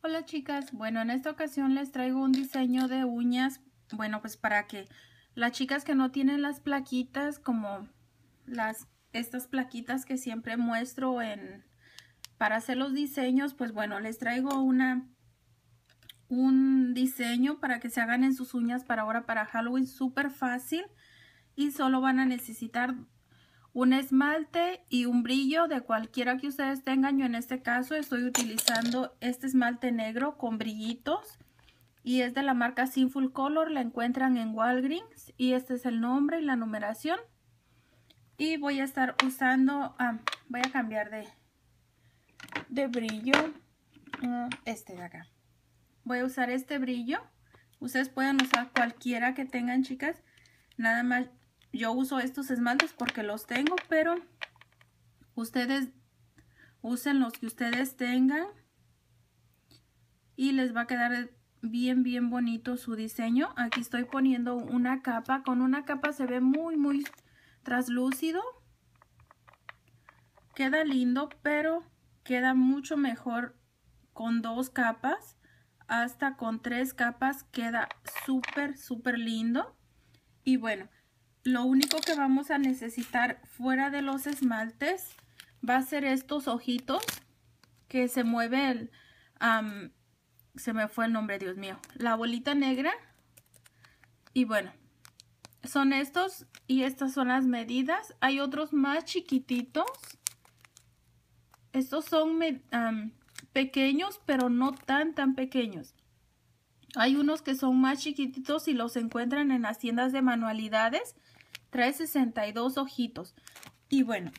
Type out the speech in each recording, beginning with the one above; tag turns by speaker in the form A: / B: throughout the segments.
A: Hola chicas, bueno en esta ocasión les traigo un diseño de uñas, bueno pues para que las chicas que no tienen las plaquitas como las estas plaquitas que siempre muestro en para hacer los diseños, pues bueno les traigo una un diseño para que se hagan en sus uñas para ahora para Halloween súper fácil y solo van a necesitar un esmalte y un brillo de cualquiera que ustedes tengan. Yo en este caso estoy utilizando este esmalte negro con brillitos y es de la marca Sinful Color. La encuentran en Walgreens y este es el nombre y la numeración. Y voy a estar usando, ah, voy a cambiar de, de brillo, ah, este de acá. Voy a usar este brillo. Ustedes pueden usar cualquiera que tengan, chicas. Nada más yo uso estos esmaltes porque los tengo, pero ustedes usen los que ustedes tengan y les va a quedar bien bien bonito su diseño aquí estoy poniendo una capa con una capa se ve muy muy traslúcido queda lindo pero queda mucho mejor con dos capas hasta con tres capas queda súper súper lindo y bueno lo único que vamos a necesitar fuera de los esmaltes va a ser estos ojitos que se mueve el... se me fue el nombre, Dios mío. La bolita negra. Y bueno, son estos y estas son las medidas. Hay otros más chiquititos. Estos son pequeños, pero no tan, tan pequeños. Hay unos que son más chiquititos y los encuentran en las tiendas de manualidades. Trae 62 ojitos. Y bueno,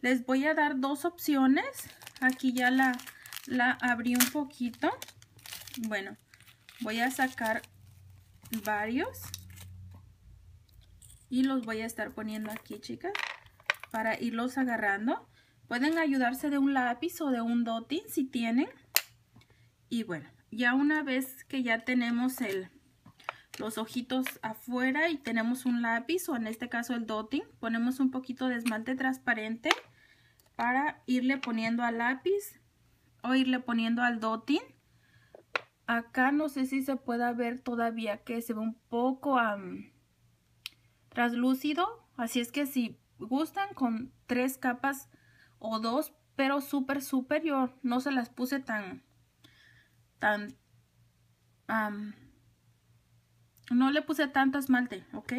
A: les voy a dar dos opciones. Aquí ya la, la abrí un poquito. Bueno, voy a sacar varios. Y los voy a estar poniendo aquí, chicas, para irlos agarrando. Pueden ayudarse de un lápiz o de un doting si tienen. Y bueno, ya una vez que ya tenemos el, los ojitos afuera y tenemos un lápiz o en este caso el dotting. Ponemos un poquito de esmalte transparente para irle poniendo al lápiz o irle poniendo al dotting. Acá no sé si se pueda ver todavía que se ve un poco traslúcido. translúcido. Así es que si gustan con tres capas o dos, pero súper Yo No se las puse tan, tan no le puse tanto esmalte, ¿ok?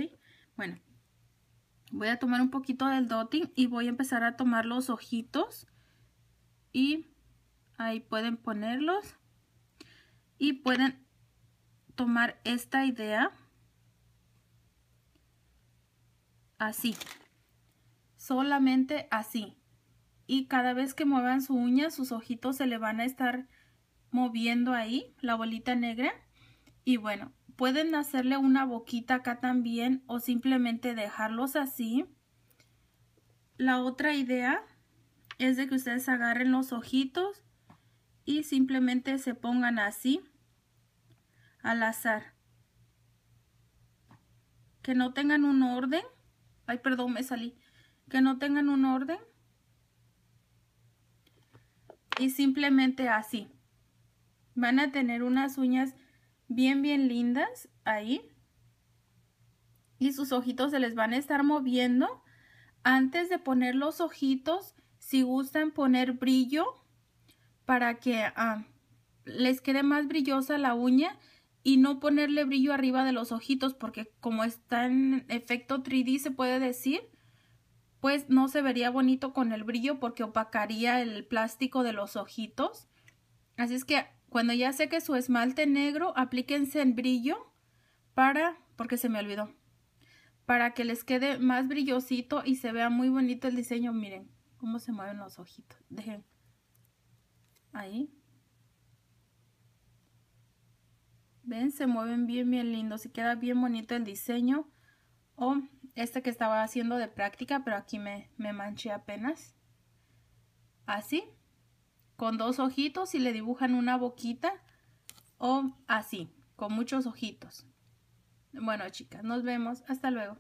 A: Bueno, voy a tomar un poquito del dotting y voy a empezar a tomar los ojitos. Y ahí pueden ponerlos. Y pueden tomar esta idea. Así. Solamente así. Y cada vez que muevan su uña, sus ojitos se le van a estar moviendo ahí, la bolita negra. Y bueno, Pueden hacerle una boquita acá también o simplemente dejarlos así. La otra idea es de que ustedes agarren los ojitos y simplemente se pongan así al azar. Que no tengan un orden. Ay, perdón, me salí. Que no tengan un orden. Y simplemente así. Van a tener unas uñas bien, bien lindas ahí. Y sus ojitos se les van a estar moviendo. Antes de poner los ojitos, si gustan poner brillo para que ah, les quede más brillosa la uña y no ponerle brillo arriba de los ojitos porque como está en efecto 3D se puede decir, pues no se vería bonito con el brillo porque opacaría el plástico de los ojitos. Así es que cuando ya que su esmalte negro, aplíquense el brillo para, porque se me olvidó, para que les quede más brillosito y se vea muy bonito el diseño. Miren cómo se mueven los ojitos. Dejen ahí. ¿Ven? Se mueven bien, bien lindos se queda bien bonito el diseño. O este que estaba haciendo de práctica, pero aquí me, me manché apenas. Así con dos ojitos y le dibujan una boquita o así, con muchos ojitos. Bueno, chicas, nos vemos. Hasta luego.